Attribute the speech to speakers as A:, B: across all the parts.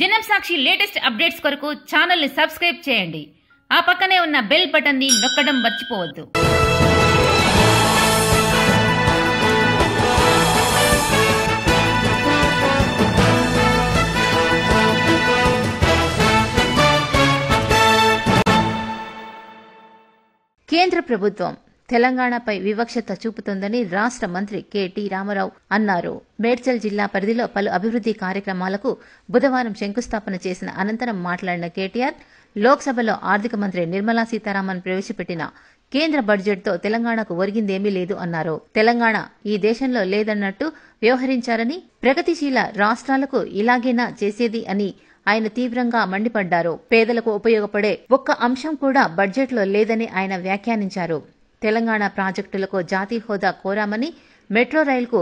A: జనం సాక్షి latest updates కొరకు ఛానల్ని సబ్స్క్రైబ్ చేయండి ఆ పక్కనే ఉన్న బెల్ బటన్ని నొక్కడం మర్చిపోవద్దు కేంద్ర ప్రభుత్వం తెలంగాణపై వివక్షత చూపుతోందని రాష్ట్ర మంత్రి కెటి రామారావు అన్నారు మేడ్చల్ జిల్లా పరిధిలో పలు అభివృద్ది కార్యక్రమాలకు బుధవారం శంకుస్థాపన చేసిన అనంతరం మాట్లాడిన కేటీఆర్ లోక్సభలో ఆర్థిక మంత్రి నిర్మలా సీతారామన్ ప్రవేశపెట్టిన కేంద్ర బడ్జెట్తో తెలంగాణకు ఒరిగిందేమీ లేదు అన్నారు తెలంగాణ ఈ దేశంలో లేదన్నట్టు వ్యవహరించారని ప్రగతిశీల రాష్ట్రాలకు ఇలాగేనా చేసేది అని ఆయన తీవ్రంగా మండిపడ్డారు పేదలకు ఉపయోగపడే ఒక్క అంశం కూడా బడ్జెట్లో లేదని ఆయన వ్యాఖ్యానించారు తెలంగాణ ప్రాజెక్టులకు జాతీయ హోదా కోరామని మెట్రో రైలుకు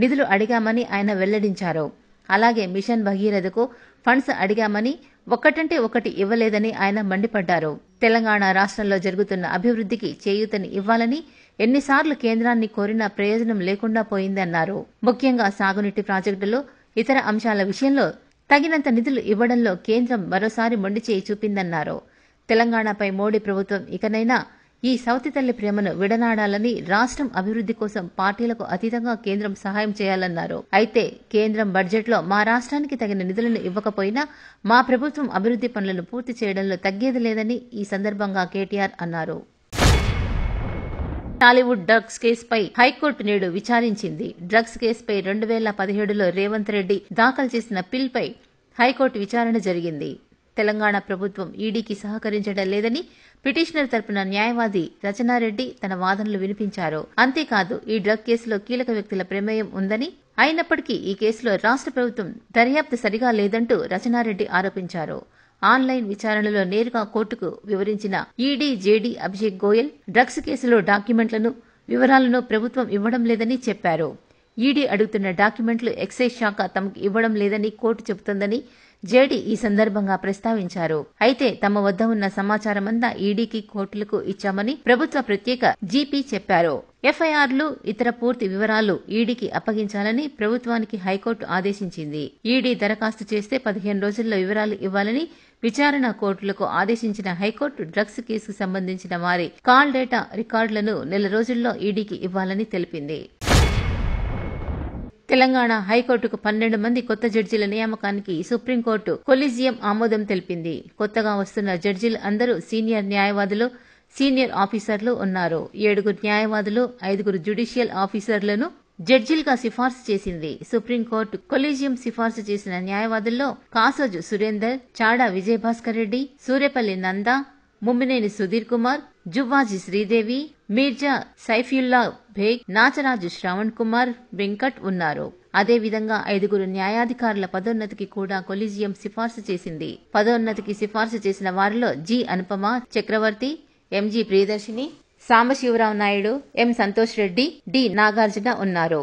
A: నిధులు అడిగామని ఆయన వెల్లడించారు అలాగే మిషన్ భగీరథకు ఫండ్స్ అడిగామని ఒక్కటంటే ఒకటి ఇవ్వలేదని ఆయన మండిపడ్డారు తెలంగాణ రాష్ట్రంలో జరుగుతున్న అభివృద్ధికి చేయూతని ఇవ్వాలని ఎన్నిసార్లు కేంద్రాన్ని కోరినా ప్రయోజనం లేకుండా పోయిందన్నారు ముఖ్యంగా సాగునీటి ప్రాజెక్టులు ఇతర అంశాల విషయంలో తగినంత నిధులు ఇవ్వడంలో కేంద్రం మరోసారి చేయి చూపిందన్నారు తెలంగాణపై మోడీ ప్రభుత్వం ఇకనైనా ఈ సౌతి తల్లి ప్రేమను విడనాడాలని రాష్ట్రం అభివృద్ధి కోసం పార్టీలకు అతీతంగా కేంద్రం సహాయం చేయాలన్నారు అయితే కేంద్రం బడ్జెట్లో మా రాష్ట్రానికి తగిన నిధులను ఇవ్వకపోయినా మా ప్రభుత్వం అభివృద్ధి పనులను పూర్తి చేయడంలో తగ్గేది లేదని ఈ సందర్భంగా కేటీఆర్ అన్నారు టాలీవుడ్ డ్రగ్స్ కేసుపై హైకోర్టు నేడు విచారించింది డ్రగ్స్ కేసుపై రెండు వేల పదిహేడులో రేవంత్ రెడ్డి దాఖలు చేసిన పిల్పై హైకోర్టు విచారణ జరిగింది తెలంగాణ ప్రభుత్వం ఈడీకి సహకరించడం లేదని పిటిషనర్ తరపున న్యాయవాది రచనారెడ్డి తన వాదనలు వినిపించారు అంతేకాదు ఈ డ్రగ్ కేసులో కీలక వ్యక్తుల ప్రమేయం ఉందని అయినప్పటికీ ఈ కేసులో రాష్ట్ర ప్రభుత్వం దర్యాప్తు సరిగా లేదంటూ రచనారెడ్డి ఆరోపించారు ఆన్లైన్ విచారణలో నేరుగా కోర్టుకు వివరించిన ED JD Abhishek Goyal drugs కేసులో డాక్యుమెంట్లను వివరాలను ప్రభుత్వం ఇవ్వడం లేదని చెప్పారు ఈడీ అడుగుతున్న డాక్యుమెంట్లు ఎక్సైజ్ శాఖ తమకు ఇవ్వడం లేదని కోర్టు చెబుతోందని జేడీ ఈ సందర్భంగా ప్రస్తావించారు అయితే తమ వద్ద ఉన్న సమాచారమంతా ఈడీకి కోర్టులకు ఇచ్చామని ప్రభుత్వ ప్రత్యేక జీపీ చెప్పారు ఎఫ్ఐఆర్లు ఇతర పూర్తి వివరాలు ఈడీకి అప్పగించాలని ప్రభుత్వానికి హైకోర్టు ఆదేశించింది ఈడీ దరఖాస్తు చేస్తే పదిహేను రోజుల్లో వివరాలు ఇవ్వాలని విచారణ కోర్టులకు ఆదేశించిన హైకోర్టు డ్రగ్స్ కేసుకు సంబంధించిన వారి కాల్ డేటా రికార్డులను నెల రోజుల్లో ఈడీకి ఇవ్వాలని తెలిపింది తెలంగాణ హైకోర్టుకు పన్నెండు మంది కొత్త జడ్జీల నియామకానికి సుప్రీంకోర్టు కొలీజియం ఆమోదం తెలిపింది కొత్తగా వస్తున్న జడ్జీలు అందరూ సీనియర్ న్యాయవాదులు సీనియర్ ఆఫీసర్లు ఉన్నారు ఏడుగురు న్యాయవాదులు ఐదుగురు జ్యుడిషియల్ ఆఫీసర్లను జడ్జీలుగా సిఫార్సు చేసింది సుప్రీంకోర్టు కొలీజియం సిఫార్సు చేసిన న్యాయవాదుల్లో కాసోజు సురేందర్ చాడా విజయభాస్కర్ రెడ్డి సూర్యపల్లి నందా ముమ్మినేని సుధీర్ కుమార్ జువ్వాజి శ్రీదేవి మీర్జా సైఫ్యుల్లా భేగ్ నాచరాజు శ్రవణ్ కుమార్ వెంకట్ ఉన్నారు అదేవిధంగా ఐదుగురు న్యాయాధికారుల పదోన్నతికి కూడా కొలీజియం సిఫార్సు చేసింది పదోన్నతికి సిఫార్సు చేసిన వారిలో G Anupama Chakravarthy MG Priyadarshini Sambasiva Rao Naidu M Santosh Reddy D Nagarjuna ఉన్నారు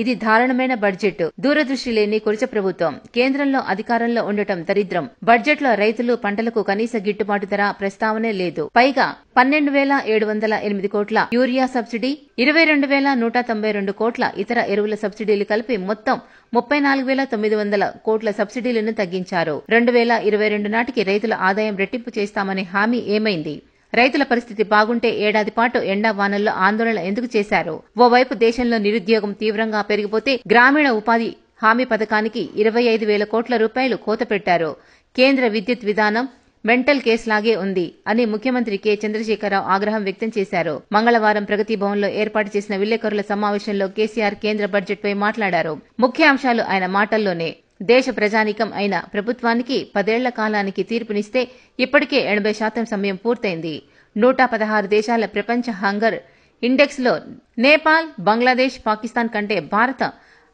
A: ఇది దారుణమైన బడ్జెట్ దూరదృష్టి లేని కురిచ ప్రభుత్వం కేంద్రంలో అధికారంలో ఉండటం దరిద్రం బడ్జెట్ లో రైతులు పంటలకు కనీస గిట్టుబాటు ధర ప్రస్తావనే లేదు పైగా పన్నెండు వేల ఏడు వందల ఎనిమిది కోట్ల యూరియా సబ్సిడీ ఇరవై రెండు వేల నూట తొంభై రెండు కోట్ల ఇతర ఎరువుల సబ్సిడీలు కలిపి మొత్తం ముప్పై నాలుగు వేల తొమ్మిది వందల కోట్ల సబ్సిడీలను తగ్గించారు రెండు వేల ఇరవై రెండు నాటికి రైతుల ఆదాయం రెట్టింపు చేస్తామనే హామీ ఏమైంది రైతుల పరిస్థితి బాగుంటే ఏడాది పాటు ఎండా వానల్లో ఆందోళన ఎందుకు చేశారు ఓవైపు దేశంలో నిరుద్యోగం తీవ్రంగా పెరిగిపోతే గ్రామీణ ఉపాధి హామీ పథకానికి ఇరవై ఐదు వేల కోట్ల రూపాయలు కోత పెట్టారు కేంద్ర విద్యుత్ విధానం మెంటల్ కేసులాగే ఉంది అని ముఖ్యమంత్రి కె చంద్రశేఖరరావు ఆగ్రహం వ్యక్తం చేశారు మంగళవారం ప్రగతి భవన్లో ఏర్పాటు చేసిన విలేకరుల సమావేశంలో కేసీఆర్ కేంద్ర బడ్జెట్పై మాట్లాడారు ముఖ్య అంశాలు ఆయన మాటల్లోనే దేశ ప్రజానీకం అయిన ప్రభుత్వానికి పదేళ్ల కాలానికి తీర్పునిస్తే ఇప్పటికే ఎనభై శాతం సమయం పూర్తయింది నూట పదహారు దేశాల ప్రపంచ హంగర్ ఇండెక్స్లో నేపాల్ బంగ్లాదేశ్ పాకిస్తాన్ కంటే భారత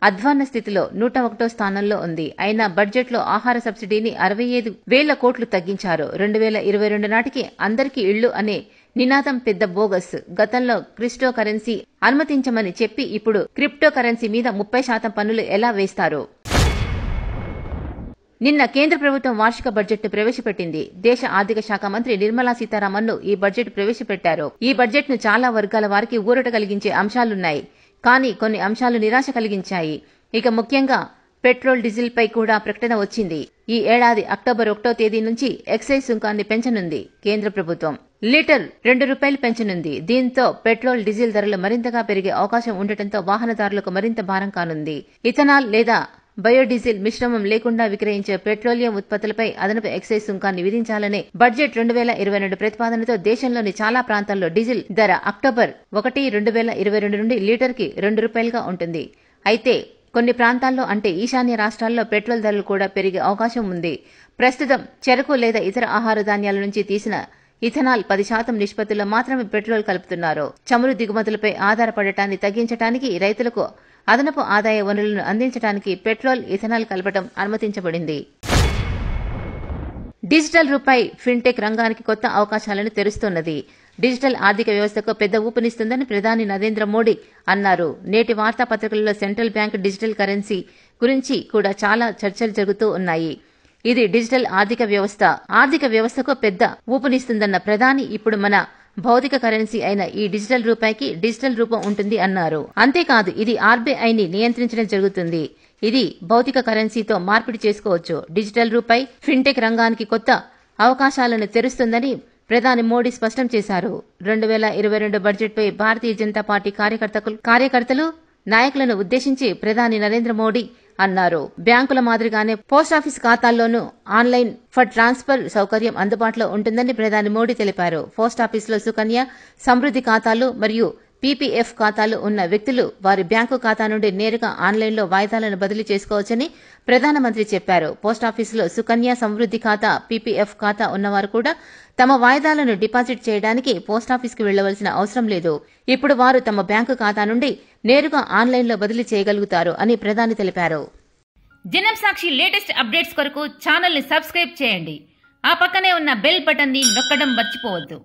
A: అధ్వాన్న స్థితిలో నూట ఒకటో స్థానంలో ఉంది అయినా బడ్జెట్లో ఆహార సబ్సిడీని అరవై ఐదు వేల కోట్లు తగ్గించారు రెండు వేల ఇరవై రెండు నాటికి అందరికీ ఇళ్లు అనే నినాదం పెద్ద బోగస్ గతంలో క్రిప్టో కరెన్సీ అనుమతించమని చెప్పి ఇప్పుడు క్రిప్టో కరెన్సీ మీద ముప్పై శాతం పన్నులు ఎలా వేస్తారు నిన్న కేంద్ర ప్రభుత్వం వార్షిక బడ్జెట్ ను ప్రవేశపెట్టింది దేశ ఆర్థిక శాఖ మంత్రి నిర్మలా సీతారామన్ ఈ బడ్జెట్ ప్రవేశపెట్టారు ఈ బడ్జెట్ ను చాలా వర్గాల వారికి ఊరట కలిగించే అంశాలున్నాయి కానీ కొన్ని అంశాలు నిరాశ కలిగించాయి ఇక ముఖ్యంగా పెట్రోల్ డీజిల్ పై కూడా ప్రకటన వచ్చింది ఈ ఏడాది అక్టోబర్ ఒకటో తేదీ నుంచి ఎక్సైజ్ సుంకాన్ని పెంచనుంది కేంద్ర ప్రభుత్వం లీటర్ రెండు రూపాయలు పెంచనుంది దీంతో పెట్రోల్ డీజిల్ ధరలు మరింతగా పెరిగే అవకాశం ఉండటంతో వాహనదారులకు మరింత భారం కానుంది ఇథనాల్ లేదా బయోడీజిల్ మిశ్రమం లేకుండా విక్రయించే పెట్రోలియం ఉత్పత్తులపై అదనపు ఎక్సైజ్ సుంకాన్ని విధించాలనే బడ్జెట్ రెండు వేల ఇరవై రెండు ప్రతిపాదనతో దేశంలోని చాలా ప్రాంతాల్లో డీజిల్ ధర అక్టోబర్ ఒకటి రెండు వేల ఇరవై రెండు నుండి లీటర్కి రెండు రూపాయలుగా ఉంటుంది అయితే కొన్ని ప్రాంతాల్లో అంటే ఈశాన్య రాష్ట్రాల్లో పెట్రోల్ ధరలు కూడా పెరిగే అవకాశం ఉంది ప్రస్తుతం చెరకు లేదా ఇతర ఆహార ధాన్యాల నుంచి తీసిన ఇథనాల్ పది శాతం నిష్పత్తిలో మాత్రమే పెట్రోల్ కలుపుతున్నారు చమురు దిగుమతులపై ఆధారపడటాన్ని తగ్గించడానికి రైతులకు అదనపు ఆదాయ వనరులను అందించడానికి పెట్రోల్ ఇథనాల్ కలపడం అనుమతించబడింది డిజిటల్ రూపాయి ఫిన్టెక్ రంగానికి కొత్త అవకాశాలను తెరుస్తున్నది డిజిటల్ ఆర్థిక వ్యవస్థకు పెద్ద ఊపునిస్తుందని ప్రధాని నరేంద్ర మోడీ అన్నారు నేటి వార్తాపత్రికల్లో సెంట్రల్ బ్యాంక్ డిజిటల్ కరెన్సీ గురించి కూడా చాలా చర్చలు జరుగుతూ ఉన్నాయి ఇది డిజిటల్ ఆర్థిక వ్యవస్థ ఆర్థిక వ్యవస్థకు పెద్ద ఊపునిస్తుందన్న ప్రధాని ఇప్పుడు మన భౌతిక కరెన్సీ అయిన ఈ డిజిటల్ రూపాయికి డిజిటల్ రూపం ఉంటుంది అన్నారు అంతేకాదు ఇది ఆర్బీఐని నియంత్రించడం జరుగుతుంది ఇది భౌతిక కరెన్సీతో మార్పిడి చేసుకోవచ్చు డిజిటల్ రూపాయి ఫిన్టెక్ రంగానికి కొత్త అవకాశాలను తెరుస్తుందని ప్రధాని మోడీ స్పష్టం చేశారు రెండు వేల ఇరవై రెండు బడ్జెట్పై భారతీయ జనతా పార్టీ కార్యకర్తలు కార్యకర్తలు నాయకులను ఉద్దేశించి ప్రధాని నరేంద్ర మోడీ అన్నారు బ్యాంకుల మాదిరిగానే పోస్టాఫీస్ ఖాతాల్లోనూ ఆన్లైన్ ఫర్ ట్రాన్స్ఫర్ సౌకర్యం అందుబాటులో ఉంటుందని ప్రధాని మోడీ తెలిపారు పోస్టాఫీసులో సుకన్య సమృద్ది ఖాతాలు మరియు పీపీఎఫ్ ఖాతాలు ఉన్న వ్యక్తులు వారి బ్యాంకు ఖాతా నుండి నేరుగా ఆన్లైన్లో వాయిదాలను బదిలీ చేసుకోవచ్చని ప్రధానమంత్రి చెప్పారు పోస్టాఫీసులో సుకన్య సమృద్ది ఖాతా పీపీఎఫ్ ఖాతా ఉన్నవారు కూడా తమ వాయిదాలను డిపాజిట్ చేయడానికి పోస్టాఫీస్కు వెళ్లవలసిన అవసరం లేదు ఇప్పుడు వారు తమ బ్యాంకు ఖాతా నుండి నేరుగా ఆన్లైన్లో బదిలీ చేయగలుగుతారు అని ప్రధాని తెలిపారు జనం సాక్షి లేటెస్ట్ అప్డేట్స్ కొరకు ఛానల్ని సబ్స్క్రైబ్ చేయండి ఆ పక్కనే ఉన్న బెల్ బటన్ని నొక్కడం మర్చిపోవద్దు